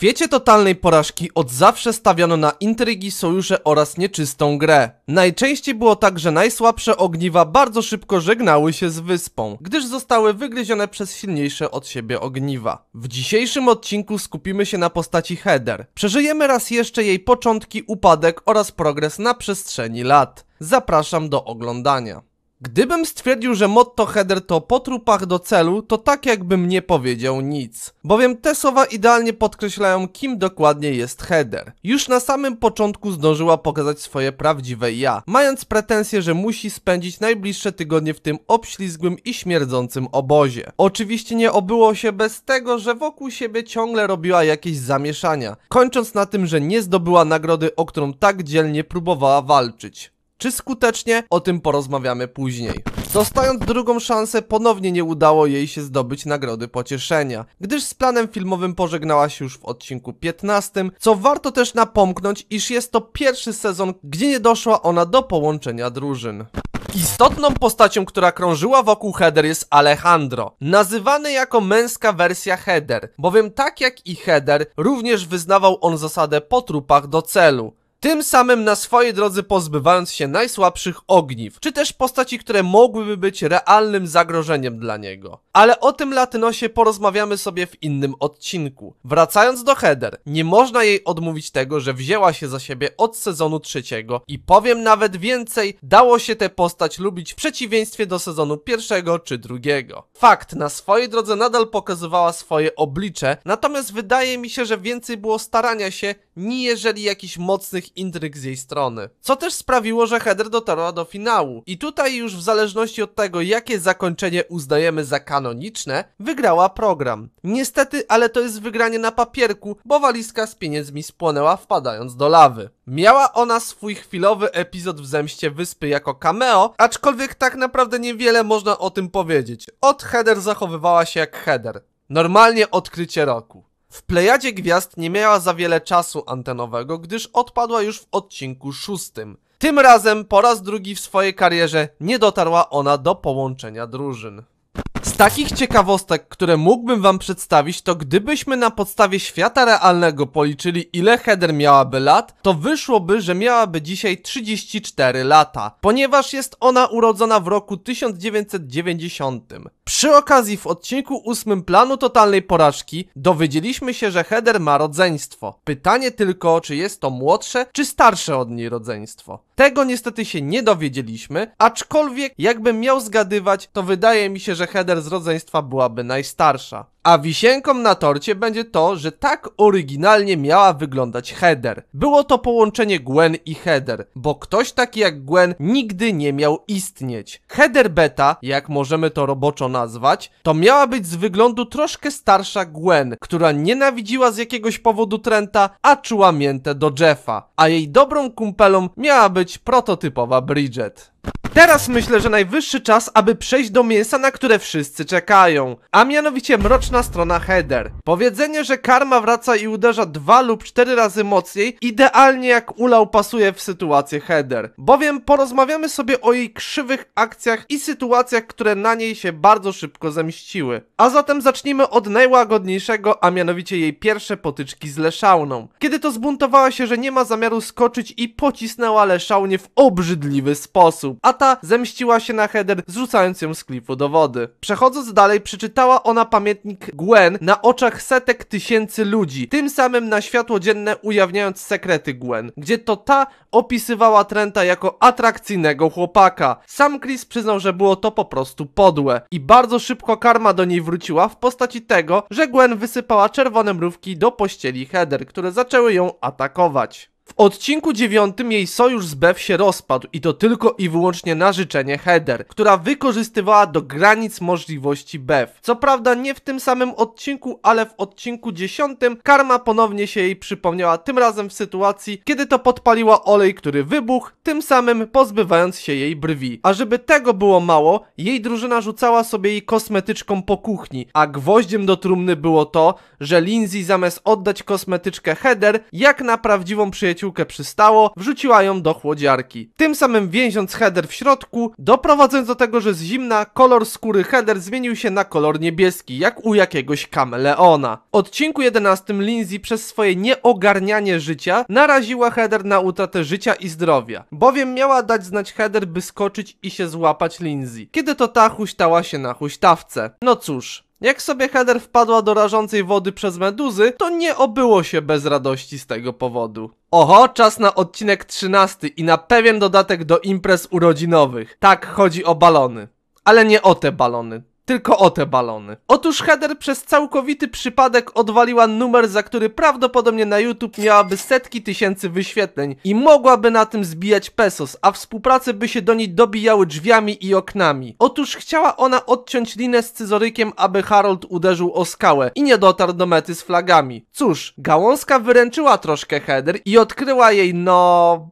świecie totalnej porażki od zawsze stawiano na intrygi, sojusze oraz nieczystą grę. Najczęściej było tak, że najsłabsze ogniwa bardzo szybko żegnały się z wyspą, gdyż zostały wygryzione przez silniejsze od siebie ogniwa. W dzisiejszym odcinku skupimy się na postaci Heather. Przeżyjemy raz jeszcze jej początki, upadek oraz progres na przestrzeni lat. Zapraszam do oglądania. Gdybym stwierdził, że motto header to po trupach do celu, to tak jakbym nie powiedział nic. Bowiem te słowa idealnie podkreślają, kim dokładnie jest header. Już na samym początku zdążyła pokazać swoje prawdziwe ja, mając pretensję, że musi spędzić najbliższe tygodnie w tym obślizgłym i śmierdzącym obozie. Oczywiście nie obyło się bez tego, że wokół siebie ciągle robiła jakieś zamieszania, kończąc na tym, że nie zdobyła nagrody, o którą tak dzielnie próbowała walczyć czy skutecznie, o tym porozmawiamy później. Dostając drugą szansę, ponownie nie udało jej się zdobyć nagrody pocieszenia, gdyż z planem filmowym pożegnała się już w odcinku 15, co warto też napomknąć, iż jest to pierwszy sezon, gdzie nie doszła ona do połączenia drużyn. Istotną postacią, która krążyła wokół Heather jest Alejandro, nazywany jako męska wersja Heather, bowiem tak jak i Heather, również wyznawał on zasadę po trupach do celu tym samym na swojej drodze pozbywając się najsłabszych ogniw, czy też postaci, które mogłyby być realnym zagrożeniem dla niego. Ale o tym Latynosie porozmawiamy sobie w innym odcinku. Wracając do Heather, nie można jej odmówić tego, że wzięła się za siebie od sezonu trzeciego i powiem nawet więcej, dało się tę postać lubić w przeciwieństwie do sezonu pierwszego czy drugiego. Fakt, na swojej drodze nadal pokazywała swoje oblicze, natomiast wydaje mi się, że więcej było starania się ni, jeżeli jakichś mocnych intryg z jej strony. Co też sprawiło, że Heather dotarła do finału. I tutaj już w zależności od tego, jakie zakończenie uznajemy za kanoniczne, wygrała program. Niestety, ale to jest wygranie na papierku, bo walizka z pieniędzmi spłonęła wpadając do lawy. Miała ona swój chwilowy epizod w Zemście Wyspy jako cameo, aczkolwiek tak naprawdę niewiele można o tym powiedzieć. Od Heather zachowywała się jak Heather. Normalnie odkrycie roku. W plejadzie gwiazd nie miała za wiele czasu antenowego, gdyż odpadła już w odcinku szóstym. Tym razem po raz drugi w swojej karierze nie dotarła ona do połączenia drużyn. Z takich ciekawostek, które mógłbym wam przedstawić, to gdybyśmy na podstawie świata realnego policzyli ile Heather miałaby lat, to wyszłoby, że miałaby dzisiaj 34 lata, ponieważ jest ona urodzona w roku 1990. Przy okazji w odcinku 8 planu totalnej porażki dowiedzieliśmy się, że Heather ma rodzeństwo. Pytanie tylko, czy jest to młodsze, czy starsze od niej rodzeństwo. Tego niestety się nie dowiedzieliśmy, aczkolwiek jakbym miał zgadywać, to wydaje mi się, że Heather z rodzeństwa byłaby najstarsza. A wisienką na torcie będzie to, że tak oryginalnie miała wyglądać Heather. Było to połączenie Gwen i Heather, bo ktoś taki jak Gwen nigdy nie miał istnieć. Heather Beta, jak możemy to roboczo nazwać, to miała być z wyglądu troszkę starsza Gwen, która nienawidziła z jakiegoś powodu Trenta, a czuła miętę do Jeffa, a jej dobrą kumpelą miała być prototypowa Bridget. Teraz myślę, że najwyższy czas, aby przejść do mięsa, na które wszyscy czekają, a mianowicie mroczna strona header. Powiedzenie, że karma wraca i uderza dwa lub cztery razy mocniej, idealnie jak ulał pasuje w sytuację header, bowiem porozmawiamy sobie o jej krzywych akcjach i sytuacjach, które na niej się bardzo szybko zemściły. A zatem zacznijmy od najłagodniejszego, a mianowicie jej pierwsze potyczki z Leszauną. Kiedy to zbuntowała się, że nie ma zamiaru skoczyć i pocisnęła Leszaunie w obrzydliwy sposób sposób, a ta zemściła się na Heather, zrzucając ją z klifu do wody. Przechodząc dalej, przeczytała ona pamiętnik Gwen na oczach setek tysięcy ludzi, tym samym na światło dzienne ujawniając sekrety Gwen, gdzie to ta opisywała Trenta jako atrakcyjnego chłopaka. Sam Chris przyznał, że było to po prostu podłe i bardzo szybko karma do niej wróciła w postaci tego, że Gwen wysypała czerwone mrówki do pościeli Heather, które zaczęły ją atakować. W odcinku dziewiątym jej sojusz z Bev się rozpadł i to tylko i wyłącznie na życzenie Heather, która wykorzystywała do granic możliwości Bev. Co prawda nie w tym samym odcinku, ale w odcinku dziesiątym karma ponownie się jej przypomniała, tym razem w sytuacji, kiedy to podpaliła olej, który wybuchł, tym samym pozbywając się jej brwi. A żeby tego było mało, jej drużyna rzucała sobie jej kosmetyczką po kuchni, a gwoździem do trumny było to, że Lindsay zamiast oddać kosmetyczkę Heather, jak na prawdziwą przyjaciółkę przyjaciółkę przystało, wrzuciła ją do chłodziarki. Tym samym więziąc header w środku, doprowadzając do tego, że z zimna kolor skóry header zmienił się na kolor niebieski, jak u jakiegoś kameleona. W odcinku 11 Lindsay przez swoje nieogarnianie życia naraziła header na utratę życia i zdrowia, bowiem miała dać znać header, by skoczyć i się złapać Lindsay, kiedy to ta huśtała się na huśtawce. No cóż, jak sobie Heather wpadła do rażącej wody przez meduzy, to nie obyło się bez radości z tego powodu. Oho, czas na odcinek 13 i na pewien dodatek do imprez urodzinowych. Tak chodzi o balony. Ale nie o te balony tylko o te balony. Otóż Heather przez całkowity przypadek odwaliła numer, za który prawdopodobnie na YouTube miałaby setki tysięcy wyświetleń i mogłaby na tym zbijać pesos, a współprace by się do niej dobijały drzwiami i oknami. Otóż chciała ona odciąć linę z scyzorykiem, aby Harold uderzył o skałę i nie dotarł do mety z flagami. Cóż, gałązka wyręczyła troszkę Heather i odkryła jej no...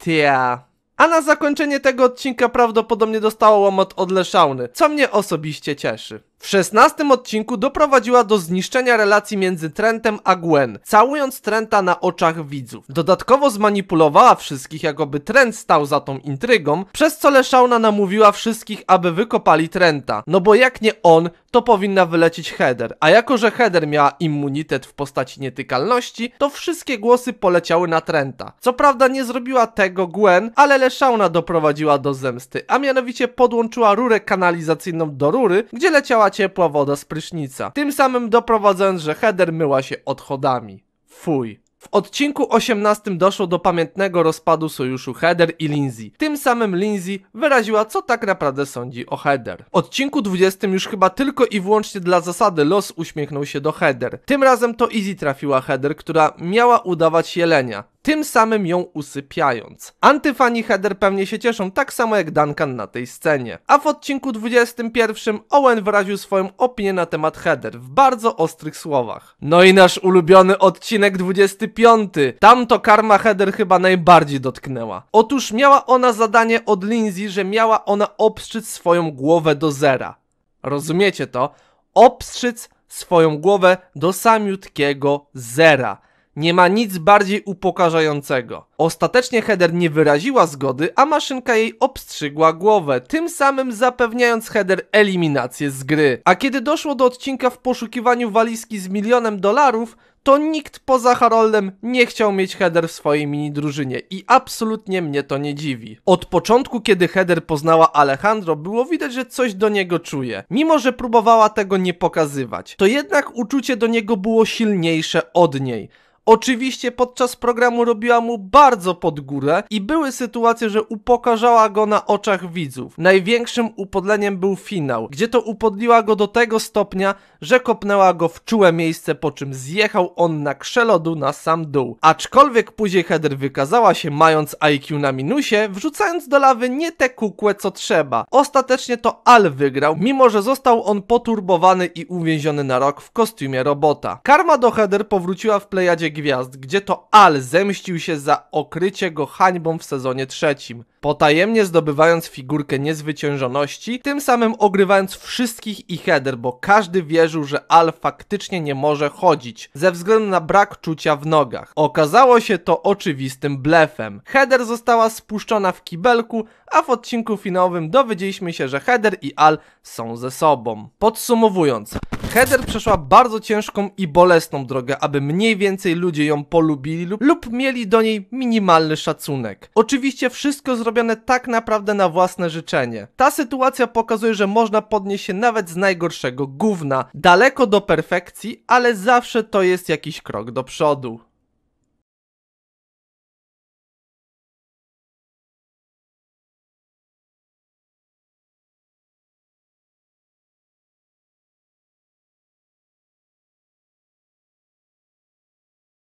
Tia... A na zakończenie tego odcinka prawdopodobnie dostało łomot od Leszauny, co mnie osobiście cieszy. W szesnastym odcinku doprowadziła do zniszczenia relacji między Trentem a Gwen, całując Trenta na oczach widzów. Dodatkowo zmanipulowała wszystkich, jakoby Trent stał za tą intrygą, przez co Leszauna namówiła wszystkich, aby wykopali Trenta. No bo jak nie on, to powinna wylecieć Heather, a jako, że Heather miała immunitet w postaci nietykalności, to wszystkie głosy poleciały na Trenta. Co prawda nie zrobiła tego Gwen, ale Leszauna doprowadziła do zemsty, a mianowicie podłączyła rurę kanalizacyjną do rury, gdzie leciała ciepła woda z prysznica, tym samym doprowadzając, że header myła się odchodami. Fuj. W odcinku 18 doszło do pamiętnego rozpadu sojuszu Heather i Lindsay. Tym samym Lindsay wyraziła, co tak naprawdę sądzi o Heather. W odcinku 20 już chyba tylko i wyłącznie dla zasady los uśmiechnął się do Heather. Tym razem to Izzy trafiła Heather, która miała udawać jelenia tym samym ją usypiając. Antyfani Heather pewnie się cieszą tak samo jak Duncan na tej scenie. A w odcinku 21 Owen wyraził swoją opinię na temat Heather w bardzo ostrych słowach. No i nasz ulubiony odcinek 25. Tam to karma Heather chyba najbardziej dotknęła. Otóż miała ona zadanie od Lindsay, że miała ona obszczyc swoją głowę do zera. Rozumiecie to? Obstrzyc swoją głowę do samiutkiego zera. Nie ma nic bardziej upokarzającego. Ostatecznie Heather nie wyraziła zgody, a maszynka jej obstrzygła głowę, tym samym zapewniając Heather eliminację z gry. A kiedy doszło do odcinka w poszukiwaniu walizki z milionem dolarów, to nikt poza Haroldem nie chciał mieć Heather w swojej mini drużynie i absolutnie mnie to nie dziwi. Od początku, kiedy Heather poznała Alejandro, było widać, że coś do niego czuje. Mimo, że próbowała tego nie pokazywać, to jednak uczucie do niego było silniejsze od niej. Oczywiście podczas programu robiła mu bardzo pod górę i były sytuacje, że upokarzała go na oczach widzów. Największym upodleniem był finał, gdzie to upodliła go do tego stopnia, że kopnęła go w czułe miejsce, po czym zjechał on na krzelodu na sam dół. Aczkolwiek później Heather wykazała się mając IQ na minusie, wrzucając do lawy nie te kukłę co trzeba. Ostatecznie to Al wygrał, mimo że został on poturbowany i uwięziony na rok w kostiumie robota. Karma do Heather powróciła w plejadzie Gwiazd, gdzie to Al zemścił się za okrycie go hańbą w sezonie trzecim, potajemnie zdobywając figurkę niezwyciężoności, tym samym ogrywając wszystkich i Heather, bo każdy wierzył, że Al faktycznie nie może chodzić, ze względu na brak czucia w nogach. Okazało się to oczywistym blefem. Heather została spuszczona w kibelku, a w odcinku finałowym dowiedzieliśmy się, że Heather i Al są ze sobą. Podsumowując, Heather przeszła bardzo ciężką i bolesną drogę, aby mniej więcej ludzie ją polubili lub, lub mieli do niej minimalny szacunek. Oczywiście wszystko zrobione tak naprawdę na własne życzenie. Ta sytuacja pokazuje, że można podnieść się nawet z najgorszego gówna, daleko do perfekcji, ale zawsze to jest jakiś krok do przodu.